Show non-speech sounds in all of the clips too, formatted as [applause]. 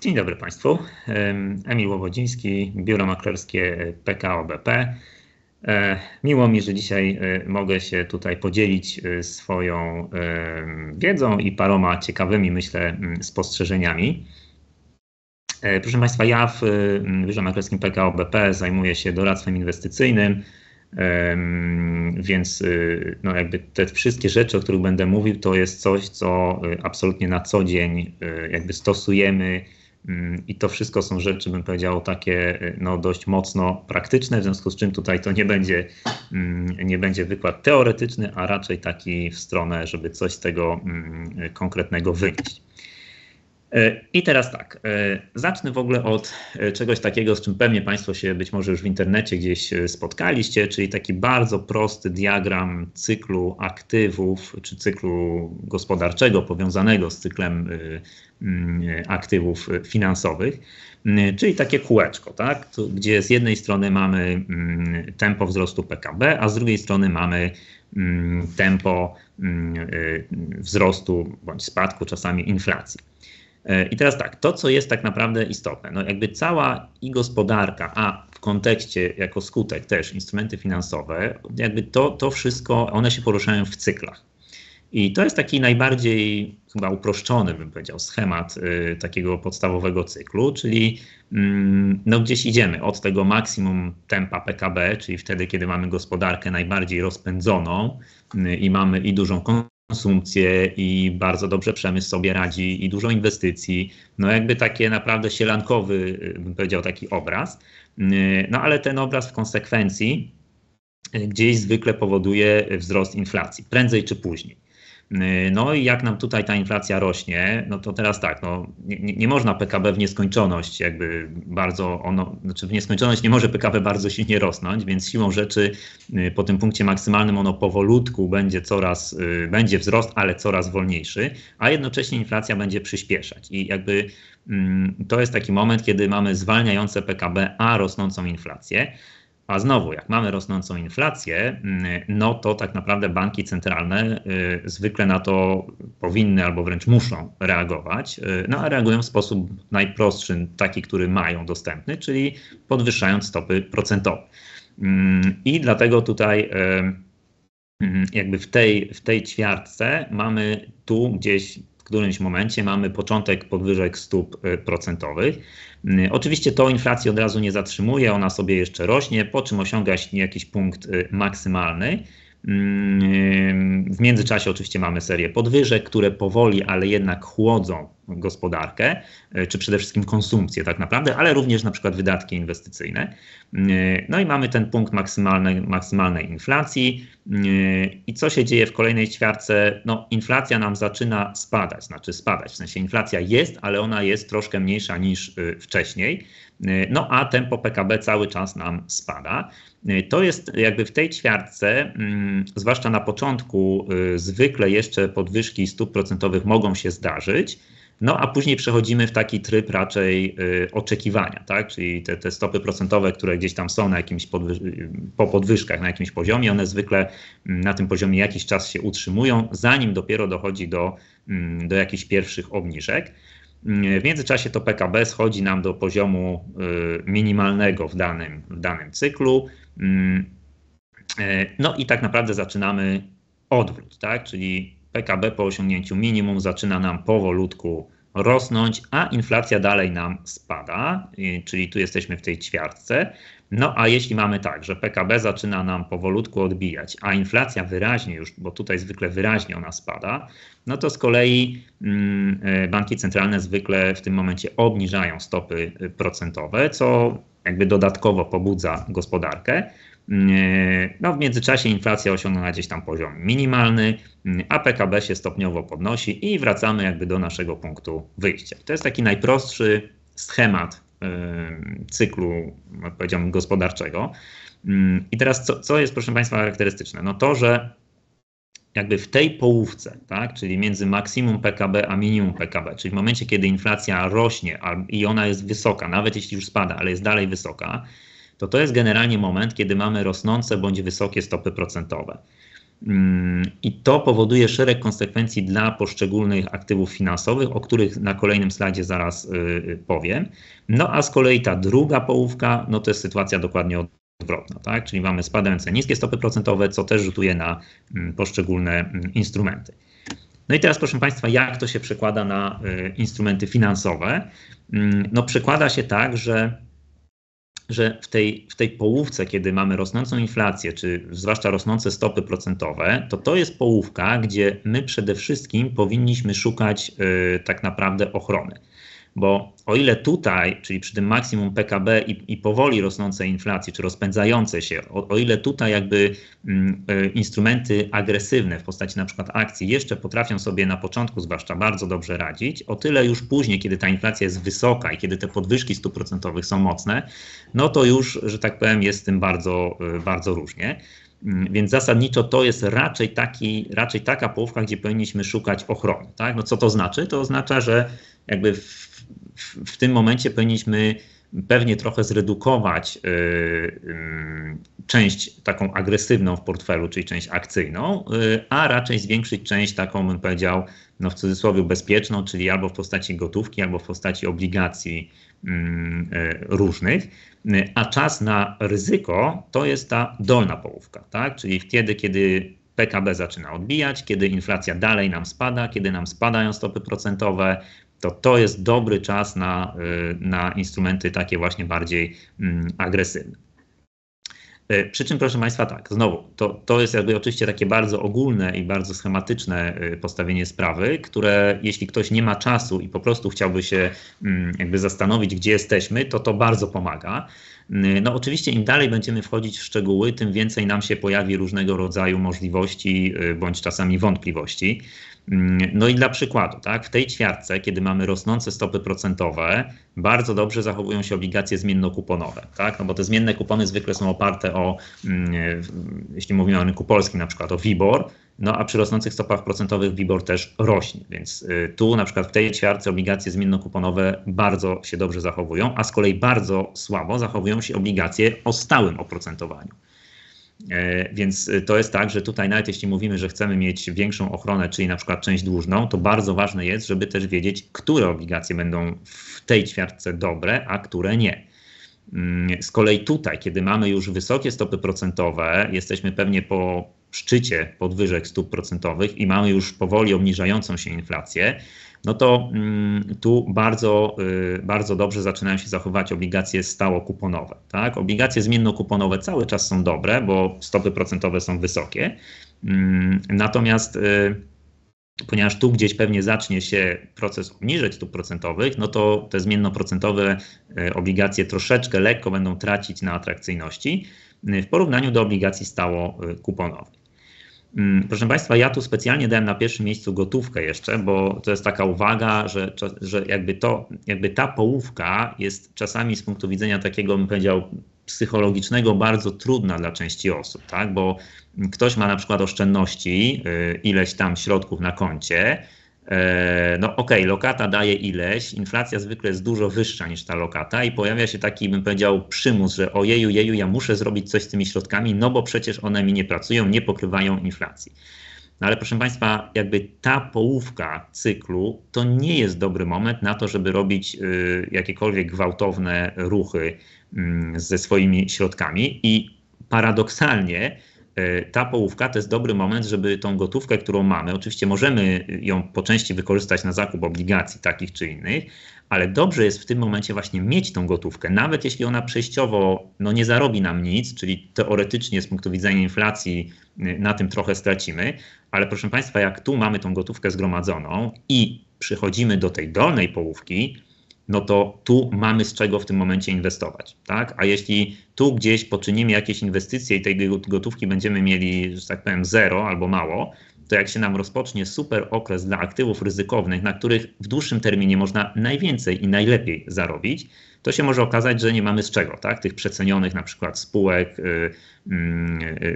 Dzień dobry Państwu. Emil Łowodziński, biuro maklerskie PKO BP. E, miło mi, że dzisiaj e, mogę się tutaj podzielić e, swoją wiedzą i paroma ciekawymi, myślę, spostrzeżeniami. Proszę Państwa, ja w Biurze Maklerskim PKO BP zajmuję się doradztwem inwestycyjnym, więc y, no jakby te wszystkie rzeczy, o których będę mówił, to jest coś, co y, absolutnie na co dzień y, jakby stosujemy Mm, I to wszystko są rzeczy, bym powiedział, takie y, no, dość mocno praktyczne, w związku z czym tutaj to nie będzie, mm, nie będzie wykład teoretyczny, a raczej taki w stronę, żeby coś z tego mm, konkretnego wynieść. E, I teraz tak, e, zacznę w ogóle od e, czegoś takiego, z czym pewnie Państwo się być może już w internecie gdzieś spotkaliście, czyli taki bardzo prosty diagram cyklu aktywów czy cyklu gospodarczego powiązanego z cyklem mm, aktywów finansowych, czyli takie kółeczko, tak? gdzie z jednej strony mamy mm, tempo wzrostu PKB, a z drugiej strony mamy mm, tempo wzrostu bądź spadku, czasami inflacji. E, I teraz tak, to co jest tak naprawdę istotne, no jakby cała i gospodarka, a w kontekście jako skutek też instrumenty finansowe, jakby to, to wszystko, one się poruszają w cyklach. I to jest taki najbardziej chyba uproszczony, bym powiedział, schemat y, takiego podstawowego cyklu, czyli mm, no gdzieś idziemy od tego maksimum tempa PKB, czyli wtedy, kiedy mamy gospodarkę najbardziej rozpędzoną y, i mamy i dużą konsumpcję i bardzo dobrze przemysł sobie radzi i dużo inwestycji. No jakby takie naprawdę sielankowy, y, bym powiedział, taki obraz. Y, no ale ten obraz w konsekwencji y, gdzieś zwykle powoduje wzrost inflacji, prędzej czy później. Yy, no i jak nam tutaj ta inflacja rośnie, no to teraz tak, no, nie, nie można PKB w nieskończoność jakby bardzo, ono, znaczy w nieskończoność nie może PKB bardzo silnie rosnąć, więc siłą rzeczy yy, po tym punkcie maksymalnym ono powolutku będzie coraz, yy, będzie wzrost, ale coraz wolniejszy, a jednocześnie inflacja będzie przyspieszać i jakby mm, to jest taki moment, kiedy mamy zwalniające PKB, a rosnącą inflację. A znowu, jak mamy rosnącą inflację, mm, no to tak naprawdę banki centralne y, zwykle na to powinny albo wręcz muszą reagować, y, no a reagują w sposób najprostszy, taki, który mają dostępny, czyli podwyższając stopy procentowe. Mm, I dlatego tutaj y, mm, jakby w tej, w tej ćwiartce mamy tu gdzieś którymś momencie mamy początek podwyżek stóp y, procentowych. Y, oczywiście to inflacji od razu nie zatrzymuje, ona sobie jeszcze rośnie, po czym osiąga się jakiś punkt y, maksymalny. Mm, y, w międzyczasie oczywiście mamy serię podwyżek, które powoli, ale jednak chłodzą gospodarkę, y, czy przede wszystkim konsumpcję tak naprawdę, ale również na przykład wydatki inwestycyjne. Y, no i mamy ten punkt maksymalnej, maksymalnej inflacji. I co się dzieje w kolejnej ćwiartce? No, inflacja nam zaczyna spadać, znaczy spadać. W sensie inflacja jest, ale ona jest troszkę mniejsza niż wcześniej. No a tempo PKB cały czas nam spada. To jest jakby w tej ćwiartce, mm, zwłaszcza na początku, y, zwykle jeszcze podwyżki stóp procentowych mogą się zdarzyć. No a później przechodzimy w taki tryb raczej y, oczekiwania, tak? Czyli te, te stopy procentowe, które gdzieś tam są na jakimś podwyż- po podwyżkach na jakimś poziomie, one zwykle mm, na tym poziomie jakiś czas się utrzymują, zanim dopiero dochodzi do, mm, do jakichś pierwszych obniżek. w międzyczasie to PKB schodzi nam do poziomu y, minimalnego w danym, w danym cyklu. Mm, e, no i tak naprawdę zaczynamy odwrót, tak? Czyli PKB po osiągnięciu minimum zaczyna nam powolutku rosnąć, a inflacja dalej nam spada, y, czyli tu jesteśmy w tej ćwiartce. No a jeśli mamy tak, że PKB zaczyna nam powolutku odbijać, a inflacja wyraźnie już, bo tutaj zwykle wyraźnie ona spada, no to z kolei mm, y, banki centralne zwykle w tym momencie obniżają stopy y, procentowe, co jakby dodatkowo pobudza gospodarkę. E, no, w międzyczasie inflacja osiągnęła gdzieś tam poziom minimalny, e, a PKB się stopniowo podnosi i wracamy jakby do naszego punktu wyjścia. To jest taki najprostszy schemat e, cyklu, powiedziałbym, gospodarczego. I teraz, co, co jest, proszę Państwa, charakterystyczne? No to, że jakby w tej połówce, tak, czyli między maksimum PKB a minimum PKB, czyli w momencie, kiedy inflacja rośnie i ona jest wysoka, nawet jeśli już spada, ale jest dalej wysoka, to to jest generalnie moment, kiedy mamy rosnące bądź wysokie stopy procentowe. Mm, I to powoduje szereg konsekwencji dla poszczególnych aktywów finansowych, o których na kolejnym slajdzie zaraz y, y, powiem. No a z kolei ta druga połówka, no to jest sytuacja dokładnie odwrotna, tak? Czyli mamy spadające niskie stopy procentowe, co też rzutuje na mm, poszczególne mm, instrumenty. No i teraz, proszę Państwa, jak to się przekłada na y, instrumenty finansowe? No, przekłada się tak, że że w tej, w tej połówce, kiedy mamy rosnącą inflację, czy zwłaszcza rosnące stopy procentowe, to to jest połówka, gdzie my przede wszystkim powinniśmy szukać y, tak naprawdę ochrony bo o ile tutaj, czyli przy tym maksimum PKB i, i powoli rosnącej inflacji, czy rozpędzającej się, o, o, ile tutaj jakby mm, e, instrumenty agresywne w postaci na przykład akcji jeszcze potrafią sobie na początku zwłaszcza bardzo dobrze radzić, o tyle już później, kiedy ta inflacja jest wysoka i kiedy te podwyżki stóp procentowych są mocne, no to już, że tak powiem, jest z tym bardzo, e, bardzo różnie. Mm, więc zasadniczo to jest raczej, taki, raczej taka połówka, gdzie powinniśmy szukać ochrony. Tak? No co to znaczy? To oznacza, że jakby w w, tym momencie powinniśmy pewnie trochę zredukować y, y, część taką agresywną w portfelu, czyli część akcyjną, y, a raczej zwiększyć część taką, bym powiedział, no w cudzysłowie bezpieczną, czyli albo w postaci gotówki, albo w postaci obligacji mm, różnych, a czas na ryzyko to jest ta dolna połówka, tak? czyli wtedy, kiedy PKB zaczyna odbijać, kiedy inflacja dalej nam spada, kiedy nam spadają stopy procentowe, to to jest dobry czas na, y, na instrumenty takie właśnie bardziej mm, agresywne. Y, przy czym, proszę Państwa, tak, znowu, to, to jest jakby oczywiście takie bardzo ogólne i bardzo schematyczne y, postawienie sprawy, które jeśli ktoś nie ma czasu i po prostu chciałby się mm, jakby zastanowić, gdzie jesteśmy, to to bardzo pomaga. No oczywiście im dalej będziemy wchodzić w szczegóły, tym więcej nam się pojawi różnego rodzaju możliwości bądź czasami wątpliwości. No i dla przykładu, tak, w tej ćwiartce, kiedy mamy rosnące stopy procentowe, bardzo dobrze zachowują się obligacje zmienno-kuponowe, tak, no bo te zmienne kupony zwykle są oparte o, mm, jeśli mówimy o rynku polskim na przykład, o WIBOR, no a przy rosnących stopach procentowych WIBOR też rośnie, więc y, tu na przykład w tej ćwiartce obligacje zmienno-kuponowe bardzo się dobrze zachowują, a z kolei bardzo słabo zachowują się obligacje o stałym oprocentowaniu. E, więc e, to jest tak, że tutaj nawet jeśli mówimy, że chcemy mieć większą ochronę, czyli na przykład część dłużną, to bardzo ważne jest, żeby też wiedzieć, które obligacje będą w tej ćwiartce dobre, a które nie. Mm, z kolei tutaj, kiedy mamy już wysokie stopy procentowe, jesteśmy pewnie po szczycie podwyżek stóp procentowych i mamy już powoli obniżającą się inflację, no to mm, tu bardzo, y, bardzo dobrze zaczynają się zachowywać obligacje stało-kuponowe. Tak? Obligacje zmienno-kuponowe cały czas są dobre, bo stopy procentowe są wysokie. Mm, natomiast y, ponieważ tu gdzieś pewnie zacznie się proces obniżek stóp procentowych, no to te zmiennoprocentowe y, obligacje troszeczkę lekko będą tracić na atrakcyjności w porównaniu do obligacji stało-kuponowych. Mm, proszę Państwa, ja tu specjalnie dałem na pierwszym miejscu gotówkę jeszcze, bo to jest taka uwaga, że, że jakby, to, jakby ta połówka jest czasami z punktu widzenia takiego, bym powiedział, psychologicznego bardzo trudna dla części osób, tak? bo ktoś ma na przykład oszczędności, y, ileś tam środków na koncie, E, no okej, okay, lokata daje ileś, inflacja zwykle jest dużo wyższa niż ta lokata i pojawia się taki, bym powiedział, przymus, że ojeju, jeju, ja muszę zrobić coś z tymi środkami, no bo przecież one mi nie pracują, nie pokrywają inflacji. No ale proszę Państwa, jakby ta połówka cyklu to nie jest dobry moment na to, żeby robić y, jakiekolwiek gwałtowne ruchy mm, ze swoimi środkami i paradoksalnie E, ta połówka to jest dobry moment, żeby tą gotówkę, którą mamy, oczywiście możemy ją po części wykorzystać na zakup obligacji takich czy innych, ale dobrze jest w tym momencie właśnie mieć tą gotówkę, nawet jeśli ona przejściowo no, nie zarobi nam nic, czyli teoretycznie z punktu widzenia inflacji y, na tym trochę stracimy, ale proszę Państwa, jak tu mamy tą gotówkę zgromadzoną i przychodzimy do tej dolnej połówki, no to tu mamy z czego w tym momencie inwestować. Tak? A jeśli tu gdzieś poczynimy jakieś inwestycje i tej gotówki będziemy mieli, że tak powiem, zero albo mało, to jak się nam rozpocznie super okres dla aktywów ryzykownych, na których w dłuższym terminie można najwięcej i najlepiej zarobić, to się może okazać, że nie mamy z czego tak? tych przecenionych na przykład spółek yy,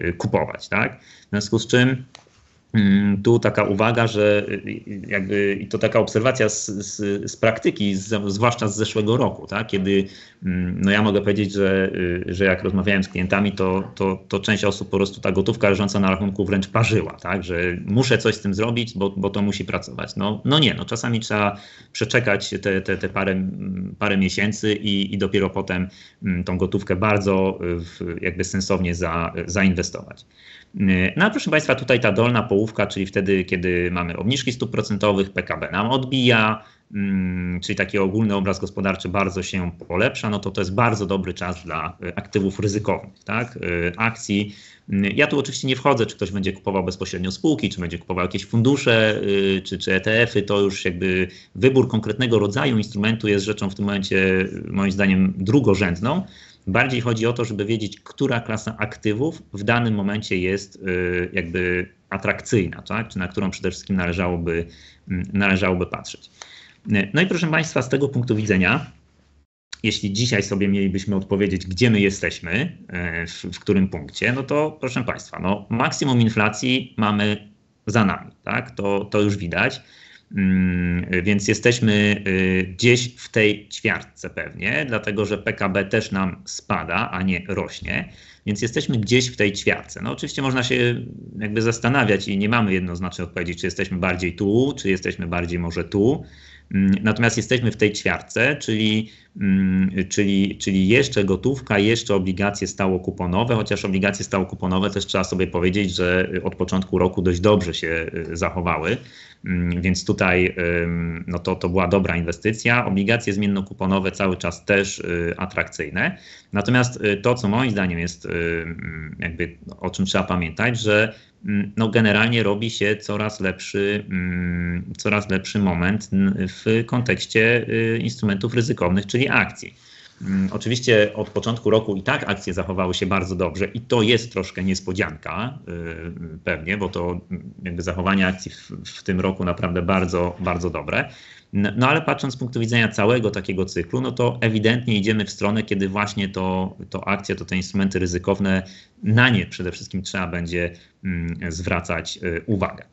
yy, kupować. Tak? W związku z czym Mm, tu taka uwaga, że y, y, jakby i to taka obserwacja z, z, z praktyki, z, zwłaszcza z zeszłego roku, tak? kiedy mm, no ja mogę powiedzieć, że, y, że jak rozmawiałem z klientami, to, to, to część osób po prostu ta gotówka leżąca na rachunku wręcz parzyła, tak? że muszę coś z tym zrobić, bo, bo to musi pracować. No, no nie, no czasami trzeba przeczekać te, te, te parę, parę miesięcy i, i dopiero potem tą gotówkę bardzo w, jakby sensownie za, zainwestować. No a proszę Państwa, tutaj ta dolna połowa połówka, czyli wtedy, kiedy mamy obniżki stóp procentowych, PKB nam odbija, mm, czyli taki ogólny obraz gospodarczy bardzo się polepsza, no to to jest bardzo dobry czas dla y, aktywów ryzykownych, tak? Y, akcji. Y, ja tu oczywiście nie wchodzę, czy ktoś będzie kupował bezpośrednio spółki, czy będzie kupował jakieś fundusze, czy, czy ETF-y, to już jakby wybór konkretnego rodzaju instrumentu jest rzeczą w tym momencie moim zdaniem drugorzędną. Bardziej chodzi o to, żeby wiedzieć, która klasa aktywów w danym momencie jest jakby atrakcyjna, tak? czy na którą przede wszystkim należałoby, mm, należałoby patrzeć. E, no i proszę Państwa, z tego punktu widzenia, jeśli dzisiaj sobie mielibyśmy odpowiedzieć, gdzie my jesteśmy, e, w, w którym punkcie, no to proszę Państwa, no, maksimum inflacji mamy za nami, tak? to, to już widać. Mm, więc jesteśmy y, gdzieś w tej ćwiartce pewnie, dlatego że PKB też nam spada, a nie rośnie. Więc jesteśmy gdzieś w tej ćwiartce. No oczywiście można się jakby zastanawiać i nie mamy jednoznacznej odpowiedzi, czy jesteśmy bardziej tu, czy jesteśmy bardziej może tu. Mm, natomiast jesteśmy w tej ćwiartce, czyli Mm, czyli, czyli jeszcze gotówka, jeszcze obligacje stałokuponowe, chociaż obligacje stałokuponowe też trzeba sobie powiedzieć, że od początku roku dość dobrze się y, zachowały, mm, więc tutaj no to, to była dobra inwestycja. Obligacje zmiennokuponowe cały czas też y, atrakcyjne. Natomiast y, to, co moim zdaniem jest, mm, jakby o czym trzeba pamiętać, że no generalnie robi się coraz lepszy, coraz lepszy moment w kontekście instrumentów ryzykownych, czyli czyli akcji. Mm, oczywiście od początku roku i tak akcje zachowały się bardzo dobrze i to jest troszkę niespodzianka y, pewnie, bo to mm, jakby zachowanie akcji w, w, tym roku naprawdę bardzo, bardzo dobre. No ale patrząc z punktu widzenia całego takiego cyklu, no to ewidentnie idziemy w stronę, kiedy właśnie to, to akcje, to te instrumenty ryzykowne, na nie przede wszystkim trzeba będzie mm, zwracać y, uwagę.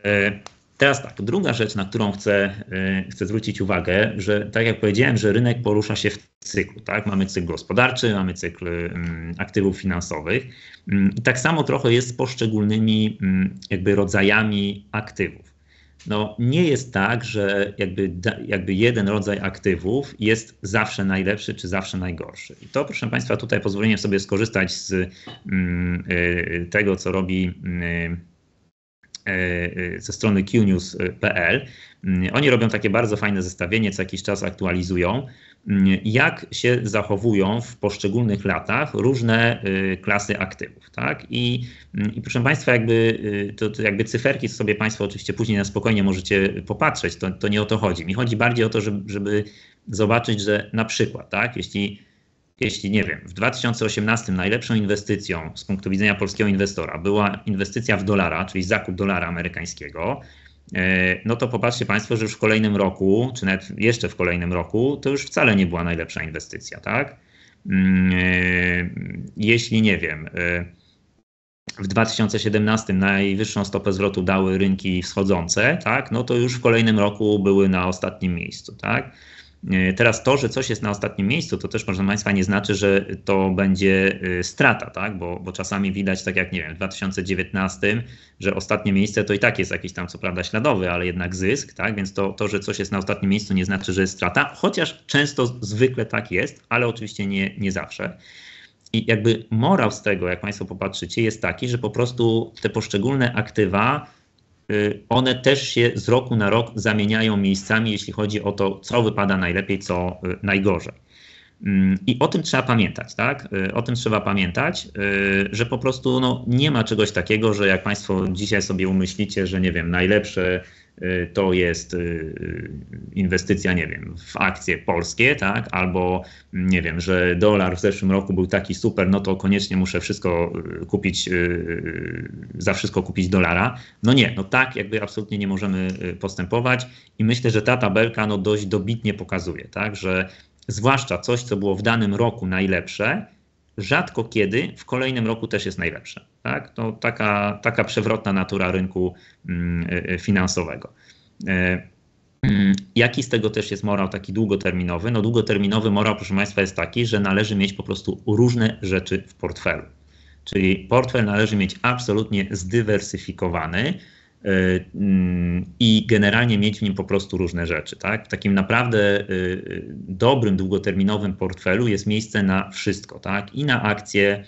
Okay. E, Teraz tak, druga rzecz, na którą chcę, y, chcę zwrócić uwagę, że tak jak powiedziałem, że rynek porusza się w cyklu, tak? Mamy cykl gospodarczy, mamy cykl mm, aktywów finansowych. I mm, tak samo trochę jest z poszczególnymi mm, jakby rodzajami aktywów. No, nie jest tak, że jakby, jakby jeden rodzaj aktywów jest zawsze najlepszy czy zawsze najgorszy. I to, proszę Państwa, tutaj pozwoleniem sobie skorzystać z y, tego, co robi y, E, e, ze strony qnews.pl. Mm, oni robią takie bardzo fajne zestawienie, co jakiś czas aktualizują, mm, jak się zachowują w poszczególnych latach różne e, klasy aktywów. Tak? I, mm, i proszę Państwa, jakby, to, to jakby cyferki sobie Państwo oczywiście później na spokojnie możecie popatrzeć, to, to nie o to chodzi. Mi chodzi bardziej o to, żeby, żeby zobaczyć, że na przykład, tak, jeśli jeśli nie wiem, w 2018 najlepszą inwestycją z punktu widzenia polskiego inwestora była inwestycja w dolara, czyli zakup dolara amerykańskiego, e, no to popatrzcie Państwo, że już w kolejnym roku, czy nawet jeszcze w kolejnym roku, to już wcale nie była najlepsza inwestycja, tak? Mm, e, jeśli nie wiem, e, w 2017 najwyższą stopę zwrotu dały rynki wschodzące, tak? No to już w kolejnym roku były na ostatnim miejscu, tak? E, teraz to, że coś jest na ostatnim miejscu, to też proszę Państwa nie znaczy, że to będzie e, strata, tak? bo, bo czasami widać, tak jak nie wiem, w 2019, że ostatnie miejsce to i tak jest jakiś tam co prawda śladowy, ale jednak zysk, tak? więc to, to, że coś jest na ostatnim miejscu nie znaczy, że jest strata, chociaż często zwykle tak jest, ale oczywiście nie, nie zawsze. I jakby morał z tego, jak Państwo popatrzycie, jest taki, że po prostu te poszczególne aktywa Y, one też się z roku na rok zamieniają miejscami, jeśli chodzi o to, co wypada najlepiej, co y, najgorzej. Mm, I o tym trzeba pamiętać, tak? Y, o tym trzeba pamiętać, że po prostu no, nie ma czegoś takiego, że jak Państwo dzisiaj sobie umyślicie, że nie wiem, najlepsze Y, to jest y, y, inwestycja, nie wiem, w akcje polskie, tak? Albo nie wiem, że dolar w zeszłym roku był taki super, no to koniecznie muszę wszystko kupić, za wszystko kupić dolara. No nie, no tak jakby absolutnie nie możemy postępować i myślę, że ta tabelka no dość dobitnie pokazuje, tak? Że zwłaszcza coś, co było w danym roku najlepsze, rzadko kiedy w kolejnym roku też jest najlepsze. Tak? To taka, taka przewrotna natura rynku mm, y, y, finansowego. E, mm, jaki z tego też jest morał taki długoterminowy? No długoterminowy morał, proszę Państwa, jest taki, że należy mieć po prostu różne rzeczy w portfelu. Czyli portfel należy mieć absolutnie zdywersyfikowany, Y, mm, i generalnie mieć w nim po prostu różne rzeczy. Tak? W takim naprawdę y, y, dobrym, długoterminowym portfelu jest miejsce na wszystko, tak? i na akcje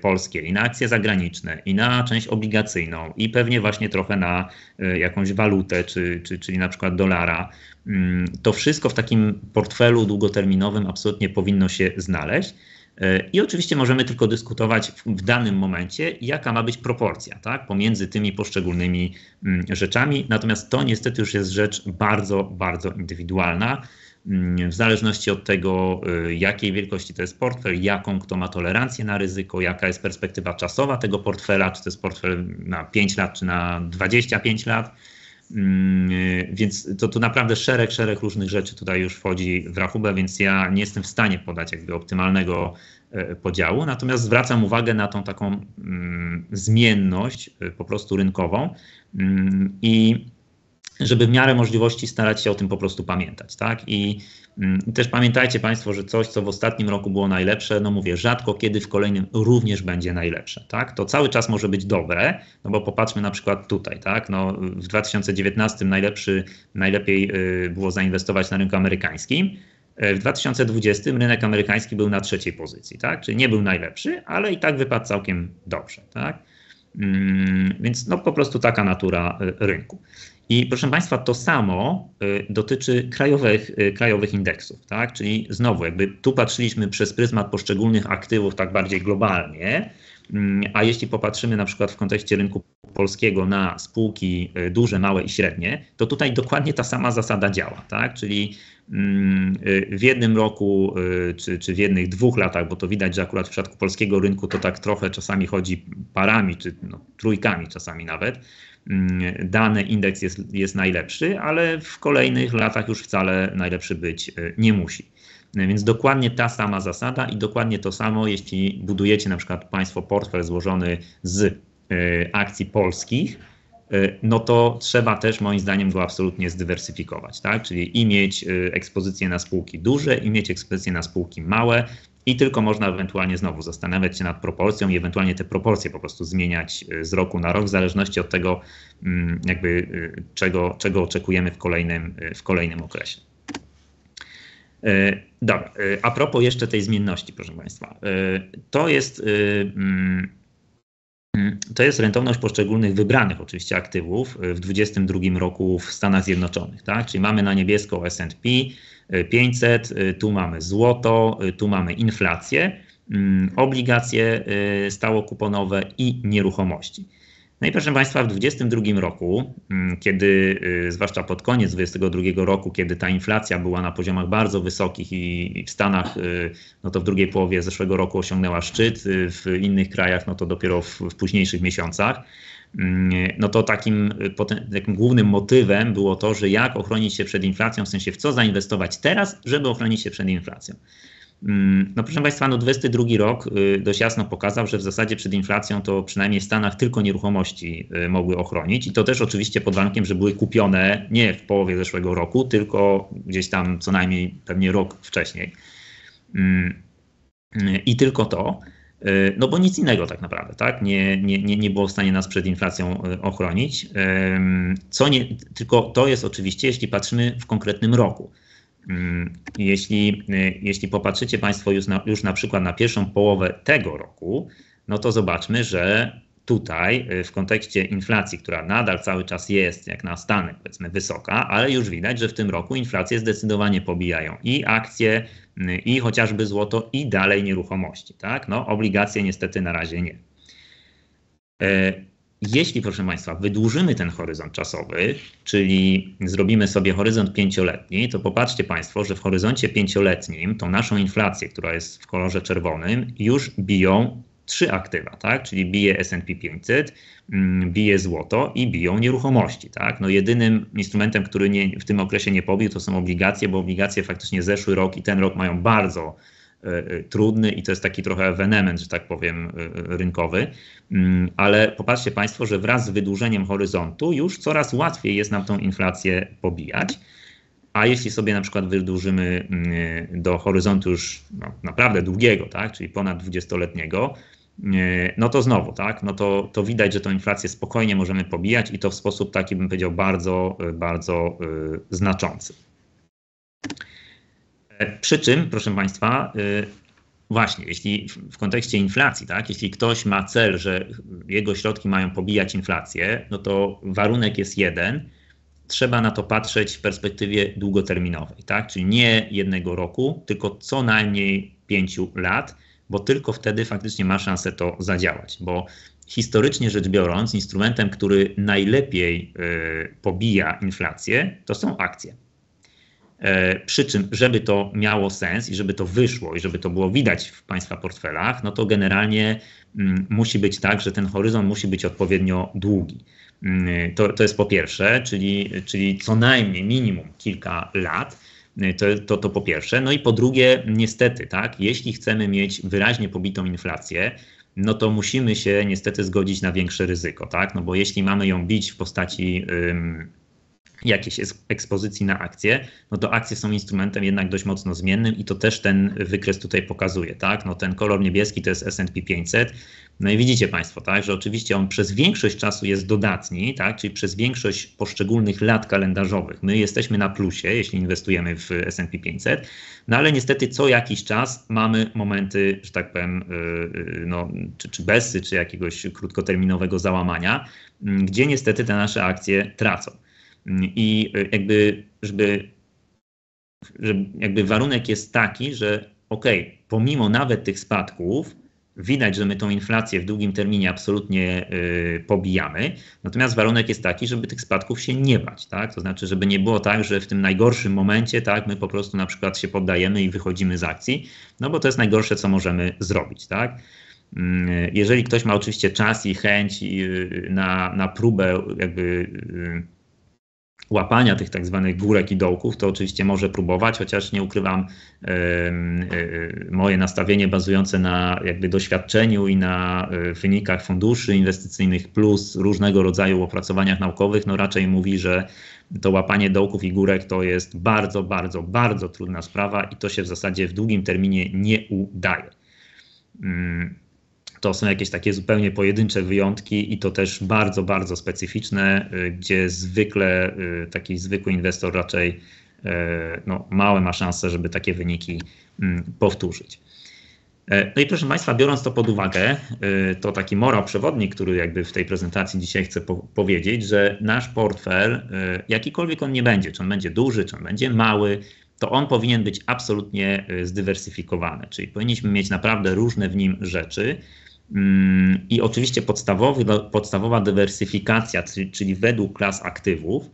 polskie, i na akcje zagraniczne, i na część obligacyjną, i pewnie właśnie trochę na jakąś walutę, czy, czy, czyli na przykład dolara. Mm, to wszystko w takim portfelu długoterminowym absolutnie powinno się znaleźć. E, I oczywiście możemy tylko dyskutować w danym momencie, jaka ma być proporcja tak, pomiędzy tymi poszczególnymi mm, rzeczami. Natomiast to niestety już jest rzecz bardzo, bardzo indywidualna. Mm, w zależności od tego, y, jakiej wielkości to jest portfel, jaką kto ma tolerancję na ryzyko, jaka jest perspektywa czasowa tego portfela, czy to jest portfel na 5 lat, czy na 25 lat, Mm, y, więc to, tu naprawdę szereg, szereg różnych rzeczy tutaj już wchodzi w rachubę, więc ja nie jestem w stanie podać jakby optymalnego e, podziału. Natomiast zwracam uwagę na tą taką mm, zmienność y, po prostu rynkową mm, i żeby w miarę możliwości starać się o tym po prostu pamiętać, tak? Mm, I też pamiętajcie Państwo, że coś, co w ostatnim roku było najlepsze, no mówię, rzadko kiedy w kolejnym również będzie najlepsze, tak? To cały czas może być dobre, no bo popatrzmy na przykład tutaj, tak? No, w 2019 najlepszy, najlepiej y, było zainwestować na rynku amerykańskim, w 2020 rynek amerykański był na trzeciej pozycji, tak? Czyli nie był najlepszy, ale i tak wypadł całkiem dobrze, tak? Mm, więc no po prostu taka natura y, rynku. I proszę Państwa, to samo y, dotyczy krajowych, y, krajowych indeksów, tak? Czyli znowu, jakby tu patrzyliśmy przez pryzmat poszczególnych aktywów tak bardziej globalnie, mm, a jeśli popatrzymy na przykład w kontekście rynku polskiego na spółki y, duże, małe i średnie, to tutaj dokładnie ta sama zasada działa, tak? Czyli mm, w jednym roku czy, czy w jednych dwóch latach, bo to widać, że akurat w przypadku polskiego rynku to tak trochę czasami chodzi parami czy no, trójkami czasami nawet, Mm, dany indeks jest, jest najlepszy, ale w kolejnych latach już wcale najlepszy być e, nie musi. E, więc dokładnie ta sama zasada i dokładnie to samo, jeśli budujecie na przykład Państwo portfel złożony z e, akcji polskich, no to trzeba też moim zdaniem go absolutnie zdywersyfikować, tak? Czyli i mieć ekspozycję na spółki duże, i mieć ekspozycje na spółki małe, i tylko można ewentualnie znowu zastanawiać się nad proporcją i ewentualnie te proporcje po prostu zmieniać e, z roku na rok, w zależności od tego, mm, jakby e, czego, czego oczekujemy w kolejnym, e, w kolejnym okresie. Dobra, a propos jeszcze tej zmienności, proszę Państwa. To jest, mm, mm, to jest rentowność poszczególnych wybranych oczywiście aktywów w 2022 roku w Stanach Zjednoczonych. Tak? Czyli mamy na niebiesko SP, 500, y, tu mamy złoto, y, tu mamy inflację, mm, obligacje y, stałokuponowe i nieruchomości. No i proszę Państwa, w 2022 roku, mm, kiedy, zwłaszcza pod koniec 2022 roku, kiedy ta inflacja była na poziomach bardzo wysokich i w Stanach, no to w drugiej połowie zeszłego roku osiągnęła szczyt, w innych krajach, no to dopiero w, w późniejszych miesiącach, Mm, no to takim, y, takim głównym motywem było to, że jak ochronić się przed inflacją, w sensie w co zainwestować teraz, żeby ochronić się przed inflacją. Mm, no proszę Państwa, no 22 rok y, dość jasno pokazał, że w zasadzie przed inflacją to przynajmniej w Stanach tylko nieruchomości y, mogły ochronić i to też oczywiście pod warunkiem, że były kupione nie w połowie zeszłego roku, tylko gdzieś tam co najmniej pewnie rok wcześniej. Mm, I tylko to. E, no bo nic innego tak naprawdę, tak? Nie, nie, nie, nie było w stanie nas przed inflacją e, ochronić. Co nie, tylko to jest oczywiście, jeśli patrzymy w konkretnym roku. Mm, jeśli, e, jeśli popatrzycie Państwo już na, już na przykład na pierwszą połowę tego roku, no to zobaczmy, że tutaj w kontekście inflacji, która nadal cały czas jest, jak na Stany, powiedzmy, wysoka, ale już widać, że w tym roku inflacje zdecydowanie pobijają i akcje, i chociażby złoto i dalej nieruchomości, tak? No, obligacje niestety na razie nie. E, jeśli, proszę Państwa, wydłużymy ten horyzont czasowy, czyli zrobimy sobie horyzont pięcioletni, to popatrzcie Państwo, że w horyzoncie pięcioletnim tą naszą inflację, która jest w kolorze czerwonym, już biją trzy aktywa, tak? czyli bije S&P 500, mm, bije złoto i biją nieruchomości. Tak? No jedynym instrumentem, który nie, w tym okresie nie pobił, to są obligacje, bo obligacje faktycznie zeszły rok i ten rok mają bardzo e, e, trudny i to jest taki trochę ewenement, że tak powiem, e, rynkowy. Mm, ale popatrzcie Państwo, że wraz z wydłużeniem horyzontu już coraz łatwiej jest nam tą inflację pobijać. A jeśli sobie na przykład wydłużymy mm, do horyzontu już no, naprawdę długiego, tak, czyli ponad 20-letniego, mm, no to znowu, tak, no to, to widać, że tą inflację spokojnie możemy pobijać i to w sposób taki, bym powiedział, bardzo, bardzo y, znaczący. E, przy czym, proszę Państwa, y, właśnie, jeśli w kontekście inflacji, tak, jeśli ktoś ma cel, że jego środki mają pobijać inflację, no to warunek jest jeden – trzeba na to patrzeć w perspektywie długoterminowej, tak? Czyli nie jednego roku, tylko co najmniej pięciu lat, bo tylko wtedy faktycznie ma szansę to zadziałać, bo historycznie rzecz biorąc, instrumentem, który najlepiej y, pobija inflację, to są akcje. E, przy czym, żeby to miało sens i żeby to wyszło i żeby to było widać w Państwa portfelach, no to generalnie mm, musi być tak, że ten horyzont musi być odpowiednio długi. Mm, to, to jest po pierwsze, czyli, czyli co najmniej minimum kilka lat. Y, to, to, to po pierwsze. No i po drugie, niestety, tak, jeśli chcemy mieć wyraźnie pobitą inflację, no to musimy się niestety zgodzić na większe ryzyko, tak? No bo jeśli mamy ją bić w postaci jakiejś ekspozycji na akcje, no to akcje są instrumentem jednak dość mocno zmiennym i to też ten wykres tutaj pokazuje, tak? No ten kolor niebieski to jest S&P 500. No i widzicie Państwo, tak, że oczywiście on przez większość czasu jest dodatni, tak, czyli przez większość poszczególnych lat kalendarzowych. My jesteśmy na plusie, jeśli inwestujemy w S&P 500, no ale niestety co jakiś czas mamy momenty, że tak powiem, y, y, no, czy, czy besy, czy jakiegoś krótkoterminowego załamania, gdzie niestety te nasze akcje tracą. I y, jakby, żeby, żeby jakby warunek jest taki, że okej, okay, pomimo nawet tych spadków, widać, że my tą inflację w długim terminie absolutnie y, pobijamy. Natomiast warunek jest taki, żeby tych spadków się nie bać, tak? To znaczy, żeby nie było tak, że w tym najgorszym momencie, tak, my po prostu na przykład się poddajemy i wychodzimy z akcji, no bo to jest najgorsze, co możemy zrobić, tak? Y, jeżeli ktoś ma oczywiście czas i chęć y, na, na próbę jakby łapania tych tak zwanych górek i dołków, to oczywiście może próbować, chociaż nie ukrywam y, y, moje nastawienie bazujące na jakby doświadczeniu i na y, wynikach funduszy inwestycyjnych plus różnego rodzaju opracowaniach naukowych, no raczej mówi, że to łapanie dołków i górek to jest bardzo, bardzo, bardzo trudna sprawa i to się w zasadzie w długim terminie nie udaje. Mm to są jakieś takie zupełnie pojedyncze wyjątki i to też bardzo, bardzo specyficzne, y, gdzie zwykle y, taki zwykły inwestor raczej y, no, małe ma szanse, żeby takie wyniki mm, powtórzyć. E, no i proszę Państwa, biorąc to pod uwagę, to taki morał przewodnik, który jakby w tej prezentacji dzisiaj chcę po powiedzieć, że nasz portfel, jakikolwiek on nie będzie, czy on będzie duży, czy on będzie mały, to on powinien być absolutnie zdywersyfikowany, czyli powinniśmy mieć naprawdę różne w nim rzeczy, i oczywiście podstawowy, no, podstawowa dywersyfikacja, czyli według klas aktywów,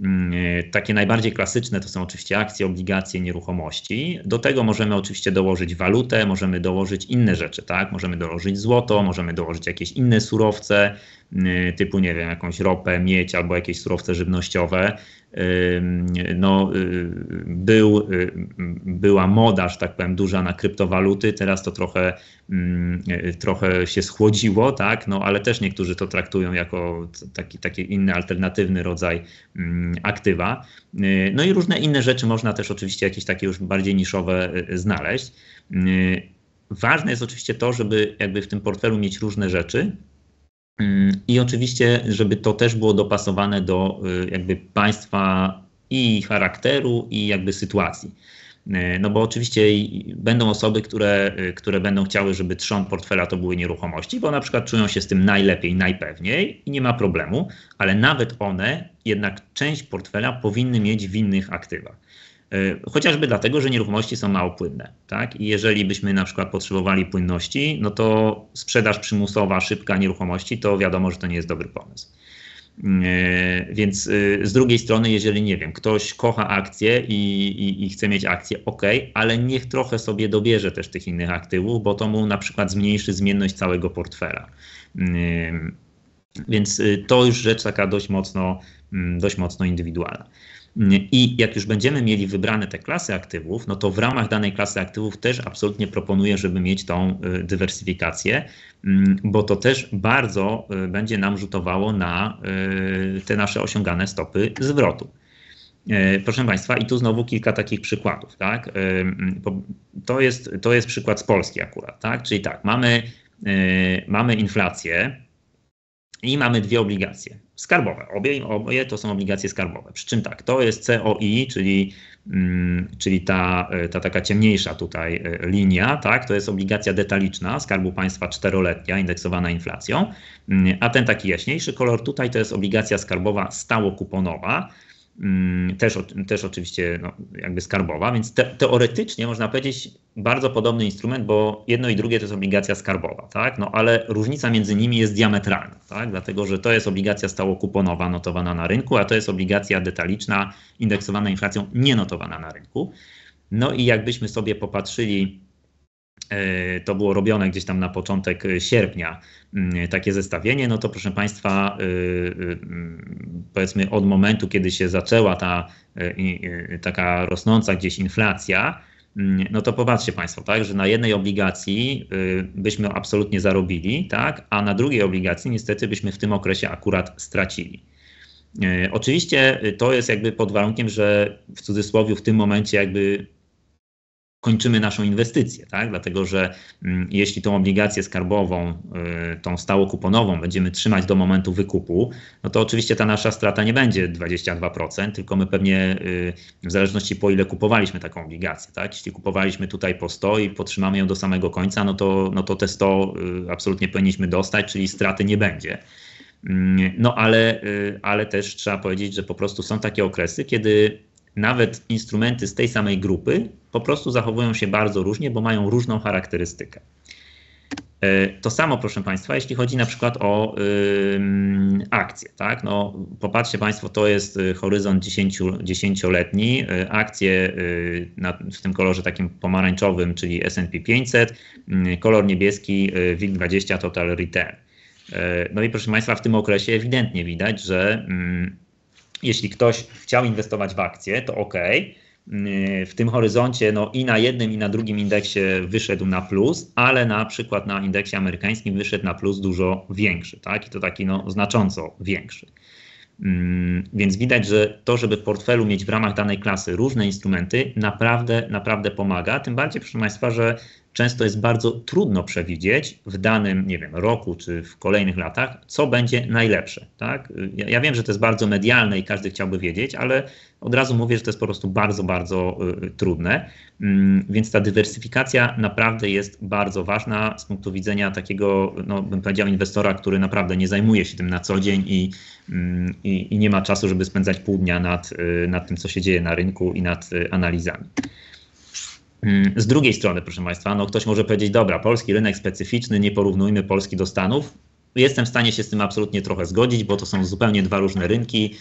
mm, takie najbardziej klasyczne to są oczywiście akcje, obligacje, nieruchomości. Do tego możemy oczywiście dołożyć walutę, możemy dołożyć inne rzeczy, tak? Możemy dołożyć złoto, możemy dołożyć jakieś inne surowce, Y, typu, nie wiem, jakąś ropę, miedź albo jakieś surowce żywnościowe. Y, no, y, był, była moda, że tak powiem, duża na kryptowaluty, teraz to trochę, trochę się schłodziło, tak? No, ale też niektórzy to traktują jako taki, taki inny, alternatywny rodzaj mm, aktywa. No i różne inne rzeczy można też oczywiście jakieś takie już bardziej niszowe znaleźć. Ważne jest oczywiście to, żeby jakby w tym portfelu mieć różne rzeczy, i oczywiście, żeby to też było dopasowane do y, jakby państwa i charakteru, i jakby sytuacji. Y, no bo oczywiście będą osoby, które, y, które będą chciały, żeby trzon portfela to były nieruchomości, bo na przykład czują się z tym najlepiej, najpewniej i nie ma problemu, ale nawet one jednak część portfela powinny mieć w innych aktywach. E, chociażby dlatego, że nieruchomości są mało płynne. Tak? I jeżeli byśmy na przykład potrzebowali płynności, no to sprzedaż przymusowa, szybka nieruchomości, to wiadomo, że to nie jest dobry pomysł. E, więc e, z drugiej strony, jeżeli nie wiem, ktoś kocha akcje i, i, i, chce mieć akcje, ok, ale niech trochę sobie dobierze też tych innych aktywów, bo to mu na przykład zmniejszy zmienność całego portfela. Więc to już rzecz taka dość mocno, mm, dość mocno indywidualna. I jak już będziemy mieli wybrane te klasy aktywów, no to w ramach danej klasy aktywów też absolutnie proponuję, żeby mieć tą y, dywersyfikację, mm, bo to też bardzo y, będzie nam rzutowało na y, te nasze osiągane stopy zwrotu. Proszę Państwa, i tu znowu kilka takich przykładów. Tak? Mm, to, jest, to jest przykład z Polski akurat. Tak? Czyli tak, mamy, mamy inflację i mamy dwie obligacje skarbowe. Obie, obie to są obligacje skarbowe. Przy czym tak, to jest COI, czyli, mm, czyli ta, ta taka ciemniejsza tutaj e, linia, tak, to jest obligacja detaliczna Skarbu Państwa czteroletnia, indeksowana inflacją, mm, a ten taki jaśniejszy kolor tutaj to jest obligacja skarbowa stałokuponowa, kuponowa Mm, też, też oczywiście no, jakby skarbowa, więc te, teoretycznie można powiedzieć bardzo podobny instrument, bo jedno i drugie to jest obligacja skarbowa, tak? No ale różnica między nimi jest diametralna, tak? Dlatego, że to jest obligacja stałokuponowa notowana na rynku, a to jest obligacja detaliczna indeksowana inflacją nienotowana na rynku. No i jakbyśmy sobie popatrzyli E, to było robione gdzieś tam na początek e, sierpnia, mm, takie zestawienie, no to proszę Państwa, e, mm, powiedzmy od momentu, kiedy się zaczęła ta taka rosnąca gdzieś inflacja, mm, no to popatrzcie Państwo, tak, że na jednej obligacji byśmy absolutnie zarobili, tak, a na drugiej obligacji niestety byśmy w tym okresie akurat stracili. Oczywiście to jest jakby pod warunkiem, że w cudzysłowie w tym momencie jakby kończymy naszą inwestycję, tak? Dlatego, że mm, jeśli tą obligację skarbową, y, tą stałokuponową będziemy trzymać do momentu wykupu, no to oczywiście ta nasza strata nie będzie 22%, tylko my pewnie y, w zależności po ile kupowaliśmy taką obligację, tak? Jeśli kupowaliśmy tutaj po 100 i potrzymamy ją do samego końca, no to, no to te 100 y, absolutnie powinniśmy dostać, czyli straty nie będzie. Mm, no ale, ale też trzeba powiedzieć, że po prostu są takie okresy, kiedy nawet instrumenty z tej samej grupy po prostu zachowują się bardzo różnie, bo mają różną charakterystykę. E, to samo, proszę Państwa, jeśli chodzi na przykład o yy, akcje. Tak? No, popatrzcie Państwo, to jest y, horyzont 10, 10-letni. E, akcje yy, na, w tym kolorze takim pomarańczowym, czyli SP 500, yy, kolor niebieski y, WIG20 Total Return. E, no i proszę Państwa, w tym okresie ewidentnie widać, że jeśli ktoś chciał inwestować w akcje, to ok. Y, w tym horyzoncie no, i na jednym, i na drugim indeksie wyszedł na plus, ale na przykład na indeksie amerykańskim wyszedł na plus dużo większy, tak? I to taki no, znacząco większy. Mm, więc widać, że to, żeby w portfelu mieć w ramach danej klasy różne instrumenty, naprawdę, naprawdę pomaga. Tym bardziej, proszę Państwa, że często jest bardzo trudno przewidzieć w danym, nie wiem, roku czy w kolejnych latach, co będzie najlepsze. Tak? Ja, ja, wiem, że to jest bardzo medialne i każdy chciałby wiedzieć, ale od razu mówię, że to jest po prostu bardzo, bardzo y, trudne. Y, więc ta dywersyfikacja naprawdę jest bardzo ważna z punktu widzenia takiego, no, bym powiedział, inwestora, który naprawdę nie zajmuje się tym na co dzień i, y, i nie ma czasu, żeby spędzać pół dnia nad, y, nad tym, co się dzieje na rynku i nad y, analizami. Mm, z drugiej strony, proszę Państwa, no ktoś może powiedzieć, dobra, polski rynek specyficzny, nie porównujmy Polski do Stanów. Jestem w stanie się z tym absolutnie trochę zgodzić, bo to są zupełnie dwa różne rynki.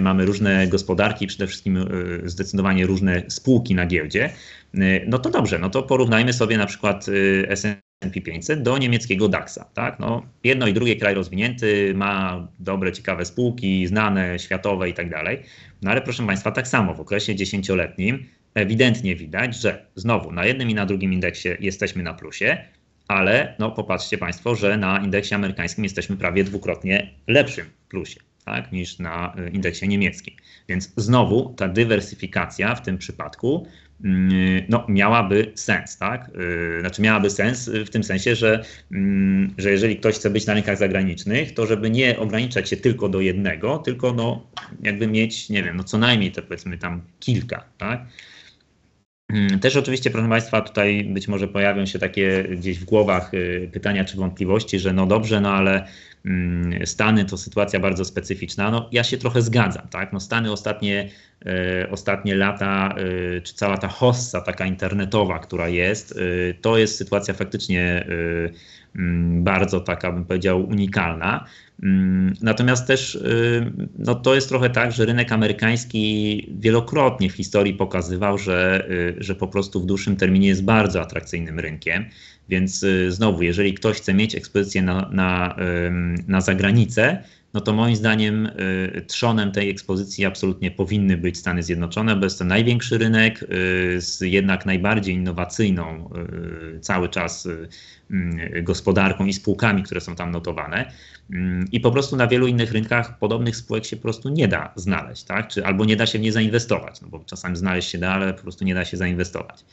mamy różne gospodarki, przede wszystkim y, zdecydowanie różne spółki na giełdzie. Y, no to dobrze, no to porównajmy sobie na przykład y, S&P 500 do niemieckiego DAX-a. Tak? No, jedno i drugie kraj rozwinięty, ma dobre, ciekawe spółki, znane, światowe i tak dalej. No ale proszę Państwa, tak samo w okresie dziesięcioletnim ewidentnie widać, że znowu na jednym i na drugim indeksie jesteśmy na plusie, ale no popatrzcie Państwo, że na indeksie amerykańskim jesteśmy prawie dwukrotnie lepszym plusie tak, niż na y, indeksie niemieckim. Więc znowu ta dywersyfikacja w tym przypadku mm, no, miałaby sens, tak? Y, znaczy miałaby sens w tym sensie, że, mm, że jeżeli ktoś chce być na rynkach zagranicznych, to żeby nie ograniczać się tylko do jednego, tylko no, jakby mieć, nie wiem, no co najmniej te powiedzmy tam kilka, tak? Mm, też oczywiście, proszę Państwa, tutaj być może pojawią się takie gdzieś w głowach y, pytania czy wątpliwości, że no dobrze, no ale mm, Stany to sytuacja bardzo specyficzna. No ja się trochę zgadzam, tak? No Stany ostatnie E, ostatnie lata, e, czy cała ta hossa taka internetowa, która jest, e, to jest sytuacja faktycznie mm, bardzo taka, bym powiedział, unikalna. Mm, natomiast też no to jest trochę tak, że rynek amerykański wielokrotnie w historii pokazywał, że, że po prostu w dłuższym terminie jest bardzo atrakcyjnym rynkiem. Więc znowu, jeżeli ktoś chce mieć ekspozycję na, na, na zagranicę, no to moim zdaniem y, trzonem tej ekspozycji absolutnie powinny być Stany Zjednoczone, bo jest to największy rynek y, z jednak najbardziej innowacyjną y, cały czas gospodarką i spółkami, które są tam notowane. Mm, I po prostu na wielu innych rynkach podobnych spółek się po prostu nie da znaleźć, tak? Czy, albo nie da się w nie zainwestować, no bo czasami znaleźć się da, ale po prostu nie da się zainwestować.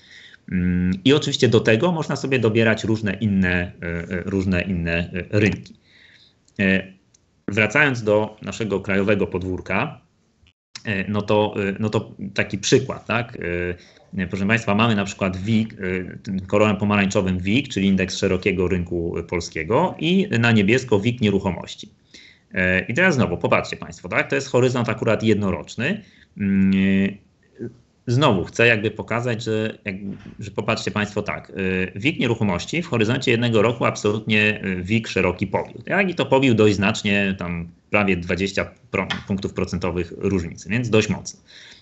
Mm, I oczywiście do tego można sobie dobierać różne inne, różne inne rynki. Wracając do naszego krajowego podwórka, e, no to, e, no to taki przykład, tak? E, proszę Państwa, mamy na przykład WIG, kolorem pomarańczowym WIG, czyli indeks szerokiego rynku polskiego i na niebiesko WIG nieruchomości. I teraz znowu, popatrzcie Państwo, tak? To jest horyzont akurat jednoroczny mm, znowu chcę jakby pokazać, że, jak, że popatrzcie Państwo tak, y, wik nieruchomości w horyzoncie jednego roku absolutnie y, wik szeroki powiódł. Jak i to powiódł dość znacznie, tam prawie 20 punktów procentowych różnicy, więc dość mocno.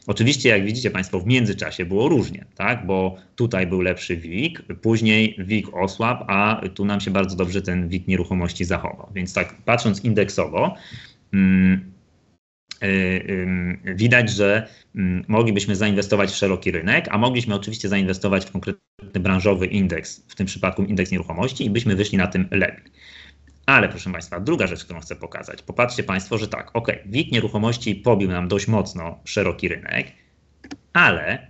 Oczywiście, jak widzicie Państwo, w międzyczasie było różnie, tak? bo tutaj był lepszy WIG, później WIG osłab, a tu nam się bardzo dobrze ten WIG nieruchomości zachował. Więc tak patrząc indeksowo, mm, Y, widać, że mm, moglibyśmy zainwestować w szeroki rynek, a mogliśmy oczywiście zainwestować w konkretny branżowy indeks, w tym przypadku indeks nieruchomości, i byśmy wyszli na tym lepiej. Ale proszę Państwa, druga rzecz, którą chcę pokazać. Popatrzcie Państwo, że tak, ok, WIG nieruchomości pobił nam dość mocno szeroki rynek, ale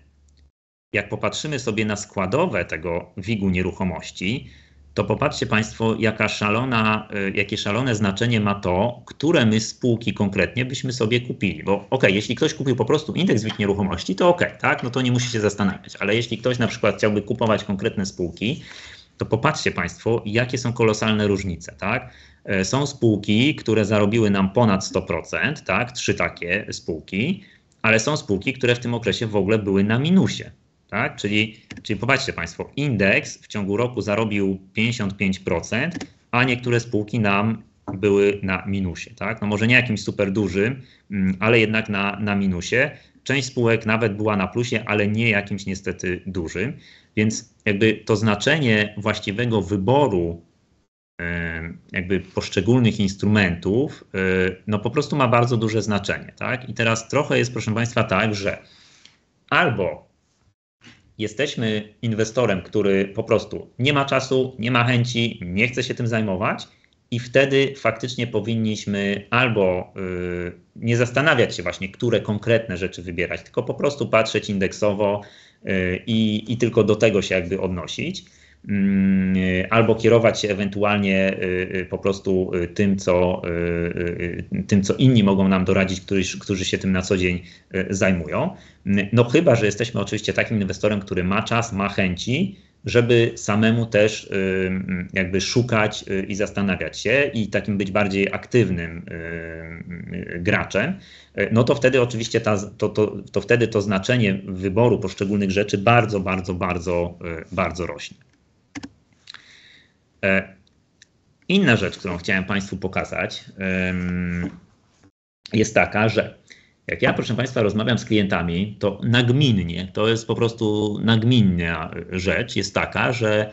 jak popatrzymy sobie na składowe tego WIG-u nieruchomości, to popatrzcie Państwo, jaka szalona, y, jakie szalone znaczenie ma to, które my spółki konkretnie byśmy sobie kupili. Bo okej, okay, jeśli ktoś kupił po prostu indeks WIG nieruchomości, to okej, okay, tak, no to nie musi się zastanawiać. Ale jeśli ktoś na przykład chciałby kupować konkretne spółki, to popatrzcie Państwo, jakie są kolosalne różnice, tak? Y, są spółki, które zarobiły nam ponad 100%, tak? Trzy takie spółki, ale są spółki, które w tym okresie w ogóle były na minusie, tak? Czyli, czyli popatrzcie Państwo, indeks w ciągu roku zarobił 55%, a niektóre spółki nam były na minusie, tak? No może nie jakimś super dużym, mm, ale jednak na, na minusie. Część spółek nawet była na plusie, ale nie jakimś niestety dużym. Więc jakby to znaczenie właściwego wyboru jakby poszczególnych instrumentów, e, no po prostu ma bardzo duże znaczenie, tak? I teraz trochę jest, proszę Państwa, tak, że albo jesteśmy inwestorem, który po prostu nie ma czasu, nie ma chęci, nie chce się tym zajmować, i wtedy faktycznie powinniśmy albo y, nie zastanawiać się właśnie, które konkretne rzeczy wybierać, tylko po prostu patrzeć indeksowo y, i, i tylko do tego się jakby odnosić. Mm, albo kierować się ewentualnie y, y, po prostu y, tym, co, tym, co inni mogą nam doradzić, którzy, którzy się tym na co dzień zajmują. Mm, no chyba, że jesteśmy oczywiście takim inwestorem, który ma czas, ma chęci, żeby samemu też mm, jakby szukać i zastanawiać się i takim być bardziej aktywnym graczem, no to wtedy oczywiście ta, to, to, to wtedy to znaczenie wyboru poszczególnych rzeczy bardzo, bardzo, bardzo, bardzo rośnie. E, inna rzecz, którą chciałem Państwu pokazać, jest taka, że jak ja, proszę Państwa, rozmawiam z klientami, to nagminnie, to jest po prostu nagminna rzecz, jest taka, że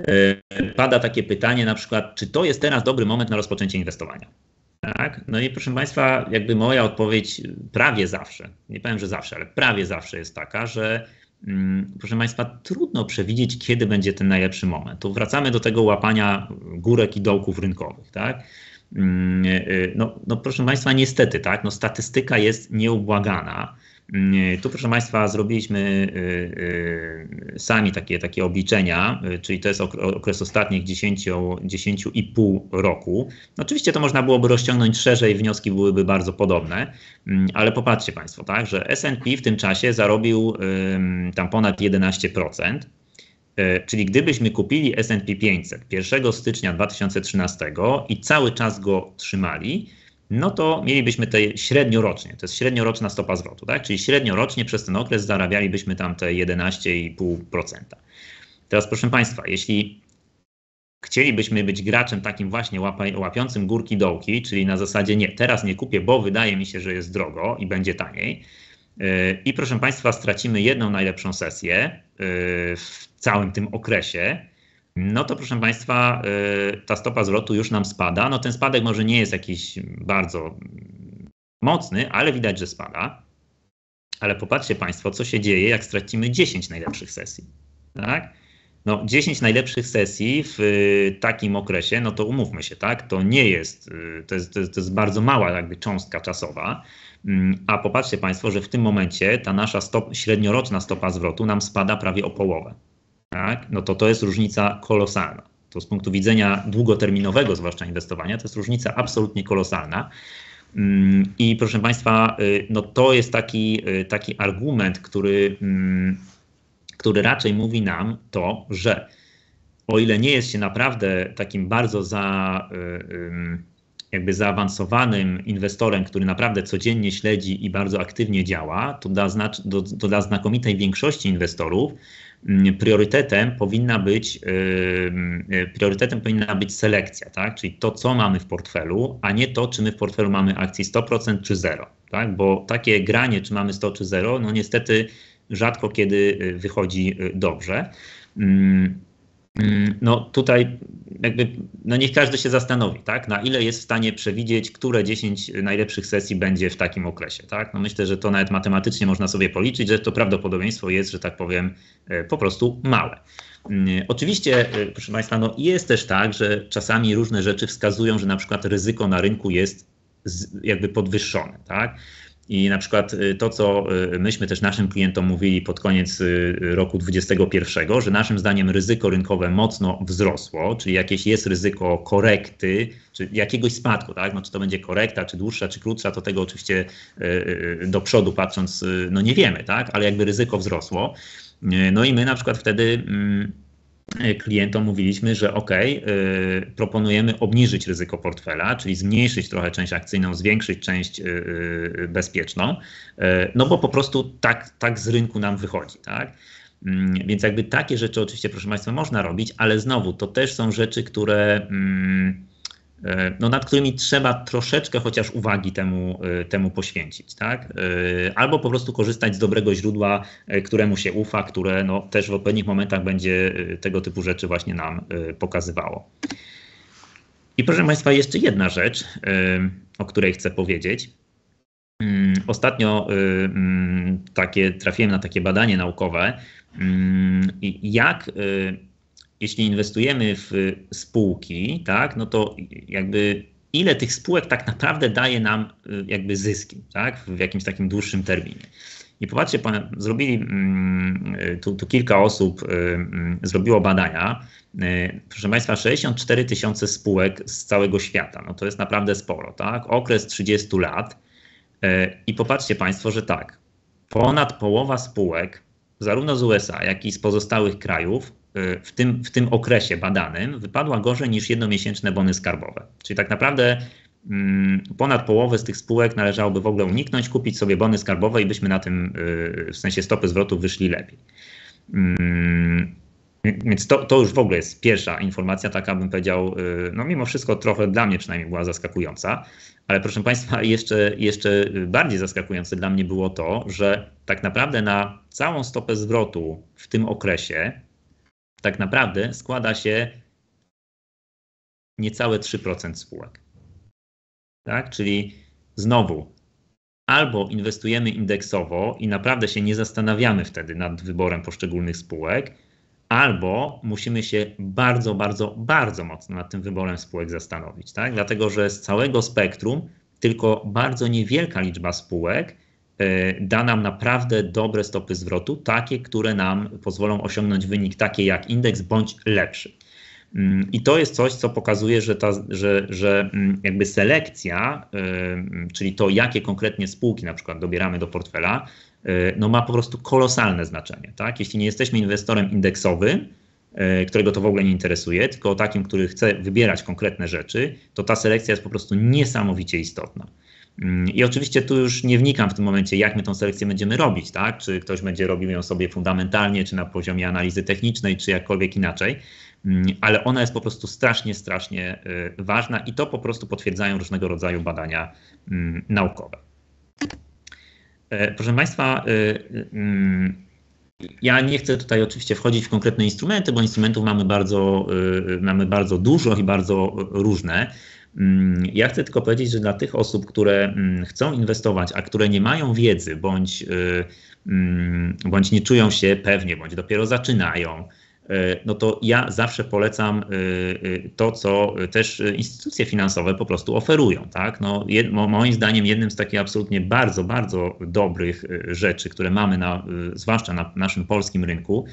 e, pada takie pytanie, na przykład, czy to jest teraz dobry moment na rozpoczęcie inwestowania? Tak? No i proszę Państwa, jakby moja odpowiedź prawie zawsze, nie powiem, że zawsze, ale prawie zawsze jest taka, że Mm, proszę Państwa, trudno przewidzieć, kiedy będzie ten najlepszy moment. Tu wracamy do tego łapania górek i dołków rynkowych, tak? Mm, y, y, no, no proszę Państwa, niestety, tak, no statystyka jest nieubłagana. Mm, y, tu, proszę Państwa, zrobiliśmy y, y, sami takie, takie obliczenia, czyli to jest okres ostatnich 10,5 roku. No, oczywiście to można byłoby rozciągnąć szerzej, wnioski byłyby bardzo podobne, mm, ale popatrzcie Państwo, tak, że SP w tym czasie zarobił tam ponad 11%. Czyli gdybyśmy kupili SP 500 1 stycznia 2013 i cały czas go trzymali, no to mielibyśmy te średniorocznie, to jest średnioroczna stopa zwrotu, tak? czyli średniorocznie przez ten okres zarabialibyśmy tam te 11,5%. Teraz proszę Państwa, jeśli chcielibyśmy być graczem takim właśnie łapiącym górki dołki, czyli na zasadzie nie, teraz nie kupię, bo wydaje mi się, że jest drogo i będzie taniej, yy, i proszę Państwa, stracimy jedną najlepszą sesję yy, w całym tym okresie, no to proszę Państwa, y, ta stopa zwrotu już nam spada. No ten spadek może nie jest jakiś bardzo mocny, ale widać, że spada. Ale popatrzcie Państwo, co się dzieje, jak stracimy 10 najlepszych sesji. Tak? No, 10 najlepszych sesji w y, takim okresie, no to umówmy się, tak? To nie jest, y, to jest, to jest, to jest bardzo mała jakby cząstka czasowa. Mm, a popatrzcie Państwo, że w tym momencie ta nasza stop, średnioroczna stopa zwrotu nam spada prawie o połowę tak, no to to jest różnica kolosalna. To z punktu widzenia długoterminowego, zwłaszcza inwestowania, to jest różnica absolutnie kolosalna. Mm, I proszę Państwa, y, no to jest taki, y, taki argument, który, mm, który raczej mówi nam to, że o ile nie jest się naprawdę takim bardzo za, y, jakby zaawansowanym inwestorem, który naprawdę codziennie śledzi i bardzo aktywnie działa, to dla, znacz, do, to dla znakomitej większości inwestorów Mm, priorytetem powinna być, y, priorytetem powinna być selekcja, tak? czyli to, co mamy w portfelu, a nie to, czy my w portfelu mamy akcji 100% czy 0. Tak? Bo takie granie, czy mamy 100 czy 0, no niestety rzadko kiedy y, wychodzi y, dobrze. Mm, no tutaj jakby, no niech każdy się zastanowi, tak, na ile jest w stanie przewidzieć, które 10 najlepszych sesji będzie w takim okresie, tak. No myślę, że to nawet matematycznie można sobie policzyć, że to prawdopodobieństwo jest, że tak powiem, e, po prostu małe. Mm, oczywiście, e, proszę Państwa, no jest też tak, że czasami różne rzeczy wskazują, że na przykład ryzyko na rynku jest jakby podwyższone, tak. I na przykład y, to, co y, myśmy też naszym klientom mówili pod koniec y, roku 2021, że naszym zdaniem ryzyko rynkowe mocno wzrosło, czyli jakieś jest ryzyko korekty, czy jakiegoś spadku, tak? No, czy to będzie korekta, czy dłuższa, czy krótsza, to tego oczywiście do przodu patrząc, no nie wiemy, tak? Ale jakby ryzyko wzrosło. No i my na przykład wtedy. Mm, Y, klientom mówiliśmy, że OK, proponujemy obniżyć ryzyko portfela, czyli zmniejszyć trochę część akcyjną, zwiększyć część y, y, bezpieczną, no bo po prostu tak, tak z rynku nam wychodzi, tak? Mm, więc jakby takie rzeczy oczywiście, proszę Państwa, można robić, ale znowu to też są rzeczy, które. Mm, E, no, nad którymi trzeba troszeczkę chociaż uwagi temu, e, temu poświęcić. Tak? E, albo po prostu korzystać z dobrego źródła, któremu się ufa, które no, też w odpowiednich momentach będzie tego typu rzeczy właśnie nam pokazywało. I proszę Państwa, jeszcze jedna rzecz, o której chcę powiedzieć. Mm, ostatnio mm, takie, trafiłem na takie badanie naukowe, mm, jak jeśli inwestujemy w spółki, tak, no to jakby ile tych spółek tak naprawdę daje nam y, jakby zyski, tak, w jakimś takim dłuższym terminie. I popatrzcie, pan, zrobili, mm, y, tu, tu, kilka osób y, zrobiło badania. Proszę Państwa, 64 tysiące spółek z całego świata. No to jest naprawdę sporo, tak? Okres 30 lat. I popatrzcie Państwo, że tak, ponad połowa spółek, zarówno z USA, jak i z pozostałych krajów, Y, w tym, w tym okresie badanym wypadła gorzej niż jednomiesięczne bony skarbowe. Czyli tak naprawdę mm, ponad połowę z tych spółek należałoby w ogóle uniknąć, kupić sobie bony skarbowe i byśmy na tym y, w sensie stopy zwrotu wyszli lepiej. Mm, y, więc to, to już w ogóle jest pierwsza informacja, taka bym powiedział, no mimo wszystko trochę dla mnie przynajmniej była zaskakująca. Ale proszę Państwa, [laughs] jeszcze, jeszcze bardziej zaskakujące dla mnie było to, że tak naprawdę na całą stopę zwrotu w tym okresie tak naprawdę składa się niecałe 3% spółek. Tak? Czyli znowu albo inwestujemy indeksowo i naprawdę się nie zastanawiamy wtedy nad wyborem poszczególnych spółek, albo musimy się bardzo, bardzo, bardzo mocno nad tym wyborem spółek zastanowić, tak? Dlatego, że z całego spektrum tylko bardzo niewielka liczba spółek E, da nam naprawdę dobre stopy zwrotu, takie, które nam pozwolą osiągnąć wynik taki jak indeks bądź lepszy. Mm, I to jest coś, co pokazuje, że, ta, że, że mm, jakby selekcja, e, mm, czyli to, jakie konkretnie spółki na przykład dobieramy do portfela, e, no ma po prostu kolosalne znaczenie. Tak? Jeśli nie jesteśmy inwestorem indeksowym, którego to w ogóle nie interesuje, tylko takim, który chce wybierać konkretne rzeczy, to ta selekcja jest po prostu niesamowicie istotna. Mm, I oczywiście tu już nie wnikam w tym momencie, jak my tą selekcję będziemy robić, tak? Czy ktoś będzie robił ją sobie fundamentalnie, czy na poziomie analizy technicznej, czy jakkolwiek inaczej, mm, ale ona jest po prostu strasznie, strasznie y, ważna i to po prostu potwierdzają różnego rodzaju badania mm, naukowe. E, proszę Państwa, y, y, ja nie chcę tutaj oczywiście wchodzić w konkretne instrumenty, bo instrumentów mamy bardzo, mamy bardzo dużo i bardzo różne. Mm, ja chcę tylko powiedzieć, że dla tych osób, które mm, chcą inwestować, a które nie mają wiedzy bądź, y, mm, bądź nie czują się pewnie, bądź dopiero zaczynają, E, no to ja zawsze polecam e, e, to, co też instytucje finansowe po prostu oferują. Tak? No, jed, moim zdaniem jednym z takich absolutnie bardzo, bardzo dobrych rzeczy, które mamy, na, zwłaszcza na naszym polskim rynku,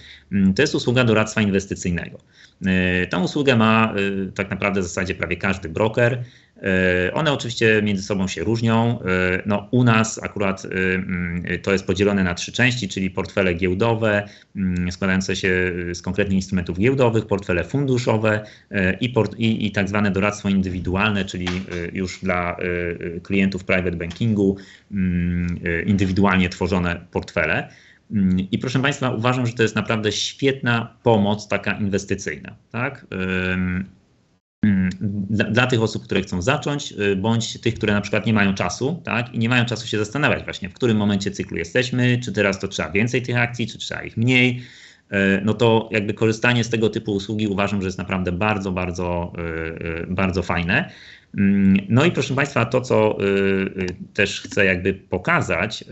to jest usługa doradztwa inwestycyjnego. Tą usługę ma tak naprawdę w zasadzie prawie każdy broker. E, one oczywiście między sobą się różnią. E, no, u nas akurat e, mm, to jest podzielone na trzy części, czyli portfele giełdowe mm, składające się z konkretnych instrumentów giełdowych, portfele funduszowe i, port, i, i tak zwane doradztwo indywidualne, czyli już dla klientów private bankingu mm, indywidualnie tworzone portfele. I proszę Państwa, uważam, że to jest naprawdę świetna pomoc taka inwestycyjna. Tak? Mm, dla, dla, tych osób, które chcą zacząć, y, bądź tych, które na przykład nie mają czasu, tak? I nie mają czasu się zastanawiać właśnie, w którym momencie cyklu jesteśmy, czy teraz to trzeba więcej tych akcji, czy trzeba ich mniej. Y, no to jakby korzystanie z tego typu usługi uważam, że jest naprawdę bardzo, bardzo, y, bardzo fajne. Mm, no i proszę Państwa, to co y, y, też chcę jakby pokazać,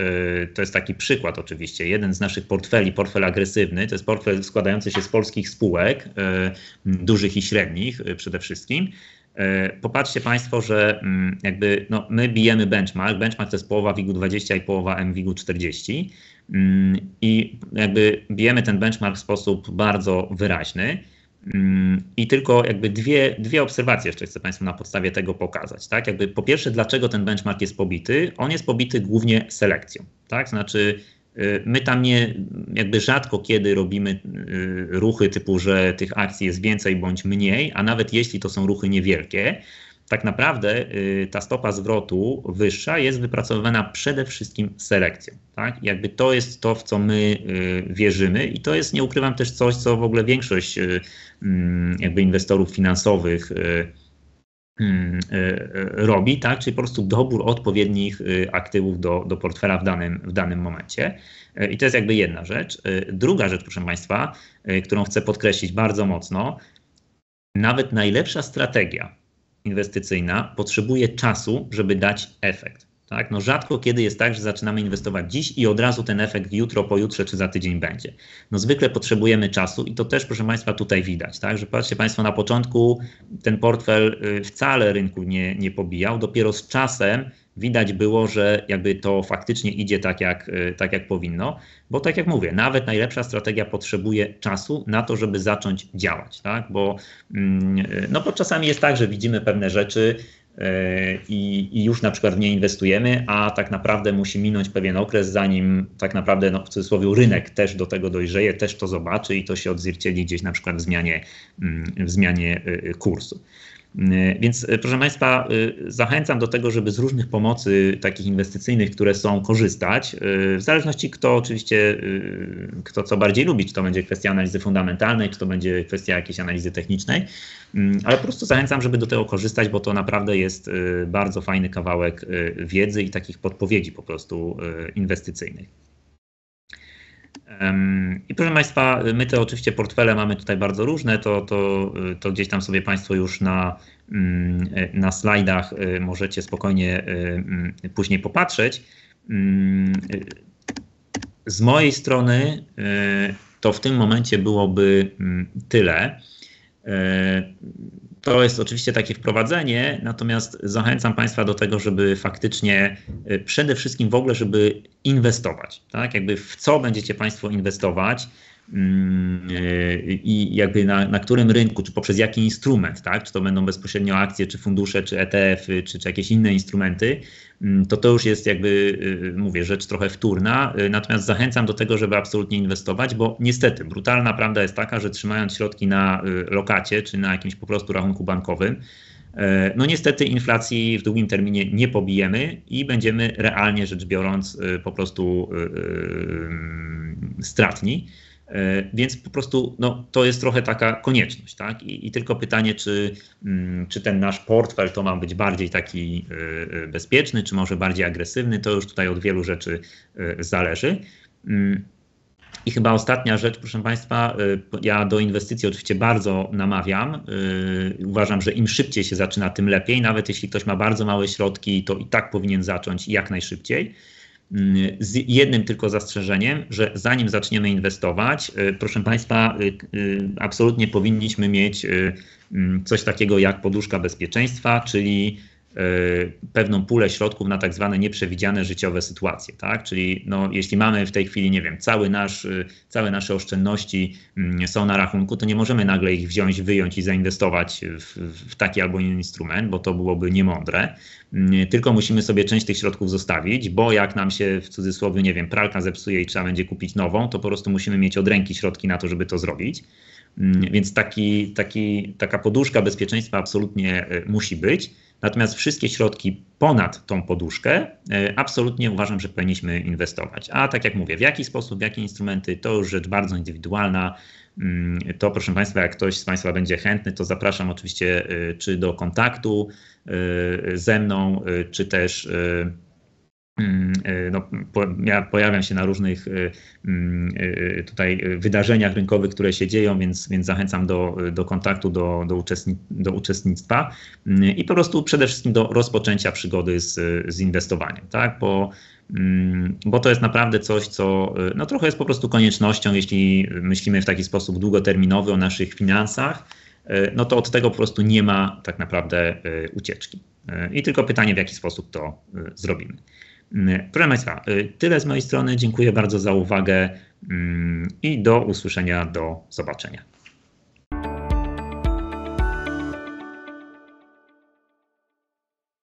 y, to jest taki przykład oczywiście, jeden z naszych portfeli, portfel agresywny, to jest portfel składający się z polskich spółek, dużych i średnich przede wszystkim. Popatrzcie Państwo, że mm, jakby no, my bijemy benchmark. Benchmark to jest połowa WIG-20 i połowa MWIG-40. Mm, I jakby bijemy ten benchmark w sposób bardzo wyraźny. Mm, I tylko jakby dwie, dwie obserwacje jeszcze chcę Państwu na podstawie tego pokazać. Tak? Jakby po pierwsze, dlaczego ten benchmark jest pobity? On jest pobity głównie selekcją. Tak? Znaczy, y, my tam nie, jakby rzadko kiedy robimy y, ruchy typu, że tych akcji jest więcej bądź mniej, a nawet jeśli to są ruchy niewielkie, tak naprawdę y, ta stopa zwrotu wyższa jest wypracowywana przede wszystkim selekcją. Tak? Jakby to jest to, w co my y, wierzymy i to jest, nie ukrywam, też coś, co w ogóle większość y, mm, jakby inwestorów finansowych robi, tak? czyli po prostu dobór odpowiednich aktywów do, do portfela w danym, w danym momencie. I to jest jakby jedna rzecz. Druga rzecz, proszę Państwa, którą chcę podkreślić bardzo mocno, nawet najlepsza strategia, inwestycyjna potrzebuje czasu, żeby dać efekt. Tak? No rzadko kiedy jest tak, że zaczynamy inwestować dziś i od razu ten efekt jutro, pojutrze czy za tydzień będzie. No zwykle potrzebujemy czasu i to też, proszę Państwa, tutaj widać, tak? że patrzcie Państwo, na początku ten portfel y, wcale rynku nie, nie pobijał, dopiero z czasem widać było, że jakby to faktycznie idzie tak jak, e, tak jak powinno, bo tak jak mówię, nawet najlepsza strategia potrzebuje czasu na to, żeby zacząć działać, tak? bo, mm, e, no bo czasami jest tak, że widzimy pewne rzeczy, e, i, i, już na przykład w nie inwestujemy, a tak naprawdę musi minąć pewien okres, zanim tak naprawdę no, w cudzysłowie rynek też do tego dojrzeje, też to zobaczy i to się odzwierciedli gdzieś na przykład w zmianie, mm, w zmianie kursu. Y, więc y, proszę Państwa, y, zachęcam do tego, żeby z różnych pomocy takich inwestycyjnych, które są, korzystać. W zależności kto oczywiście, kto co bardziej lubi, czy to będzie kwestia analizy fundamentalnej, czy to będzie kwestia jakiejś analizy technicznej, ale po prostu zachęcam, żeby do tego korzystać, bo to naprawdę jest bardzo fajny kawałek wiedzy i takich podpowiedzi po prostu inwestycyjnych. I proszę Państwa, my te oczywiście portfele mamy tutaj bardzo różne, to, to, y, to gdzieś tam sobie Państwo już na, mm, na slajdach y, możecie spokojnie y, mm, później popatrzeć. Mm, z mojej strony to w tym momencie byłoby tyle to jest oczywiście takie wprowadzenie, natomiast zachęcam Państwa do tego, żeby faktycznie y, przede wszystkim w ogóle, żeby inwestować. Tak? Jakby w co będziecie Państwo inwestować, Mm, e, i jakby na, na którym rynku, czy poprzez jaki instrument, tak? czy to będą bezpośrednio akcje, czy fundusze, czy ETF, czy, czy jakieś inne instrumenty, mm, to to już jest jakby, y, mówię, rzecz trochę wtórna. Y, natomiast zachęcam do tego, żeby absolutnie inwestować, bo niestety brutalna prawda jest taka, że trzymając środki na y, lokacie, czy na jakimś po prostu rachunku bankowym, e, no niestety inflacji w długim terminie nie pobijemy i będziemy realnie rzecz biorąc po prostu mm, stratni. E, więc po prostu no, to jest trochę taka konieczność, tak? I, i tylko pytanie, czy, mm, czy ten nasz portfel to ma być bardziej taki e, e, bezpieczny, czy może bardziej agresywny, to już tutaj od wielu rzeczy zależy. Mm. I chyba ostatnia rzecz, proszę Państwa, ja do inwestycji oczywiście bardzo namawiam. Uważam, że im szybciej się zaczyna, tym lepiej. Nawet jeśli ktoś ma bardzo małe środki, to i tak powinien zacząć jak najszybciej z jednym tylko zastrzeżeniem, że zanim zaczniemy inwestować, y, proszę Państwa, y, y, absolutnie powinniśmy mieć mm, coś takiego jak poduszka bezpieczeństwa, czyli Y, pewną pulę środków na tak zwane nieprzewidziane życiowe sytuacje, tak? Czyli no, jeśli mamy w tej chwili, nie wiem, cały nasz, y, całe nasze oszczędności mm, są na rachunku, to nie możemy nagle ich wziąć, wyjąć i zainwestować w, w taki albo inny instrument, bo to byłoby niemądre. Mm, tylko musimy sobie część tych środków zostawić, bo jak nam się w cudzysłowie, nie wiem, pralka zepsuje i trzeba będzie kupić nową, to po prostu musimy mieć od ręki środki na to, żeby to zrobić. Mm, więc taki, taki, taka poduszka bezpieczeństwa absolutnie y, musi być. Natomiast wszystkie środki ponad tą poduszkę e, absolutnie uważam, że powinniśmy inwestować. A tak jak mówię, w jaki sposób, w jakie instrumenty, to już rzecz bardzo indywidualna. Mm, to proszę Państwa, jak ktoś z Państwa będzie chętny, to zapraszam oczywiście e, czy do kontaktu e, ze mną, czy też Mm, y, no, po, ja pojawiam się na różnych y, mm, y, tutaj wydarzeniach rynkowych, które się dzieją, więc, więc zachęcam do, do kontaktu, do, do, uczestni do uczestnictwa mm, i po prostu przede wszystkim do rozpoczęcia przygody z, z inwestowaniem, tak? Bo, bo to jest naprawdę coś, co no, trochę jest po prostu koniecznością, jeśli myślimy w taki sposób długoterminowy o naszych finansach, no to od tego po prostu nie ma tak naprawdę ucieczki. I tylko pytanie, w jaki sposób to zrobimy. Mm, proszę Państwa, y, tyle z mojej strony. Dziękuję bardzo za uwagę mm, i do usłyszenia, do zobaczenia.